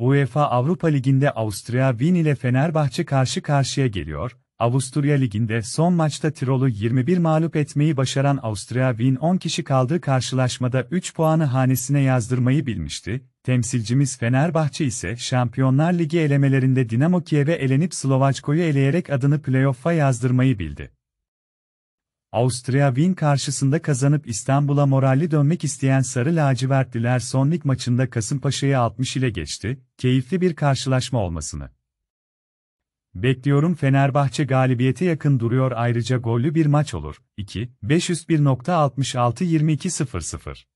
UEFA Avrupa Ligi'nde Avusturya Wien ile Fenerbahçe karşı karşıya geliyor. Avusturya Ligi'nde son maçta Tirol'u 21 mağlup etmeyi başaran Avusturya Wien 10 kişi kaldığı karşılaşmada 3 puanı hanesine yazdırmayı bilmişti. Temsilcimiz Fenerbahçe ise Şampiyonlar Ligi elemelerinde Dinamo Kiev'e elenip Slovaçko'yu eleyerek adını playoff'a yazdırmayı bildi. Avustria Wien karşısında kazanıp İstanbul'a moralli dönmek isteyen Sarı Lacivertliler son lig maçında Kasımpaşa'yı 60 ile geçti, keyifli bir karşılaşma olmasını. Bekliyorum Fenerbahçe galibiyete yakın duruyor ayrıca gollü bir maç olur. 2, 501.66 22.00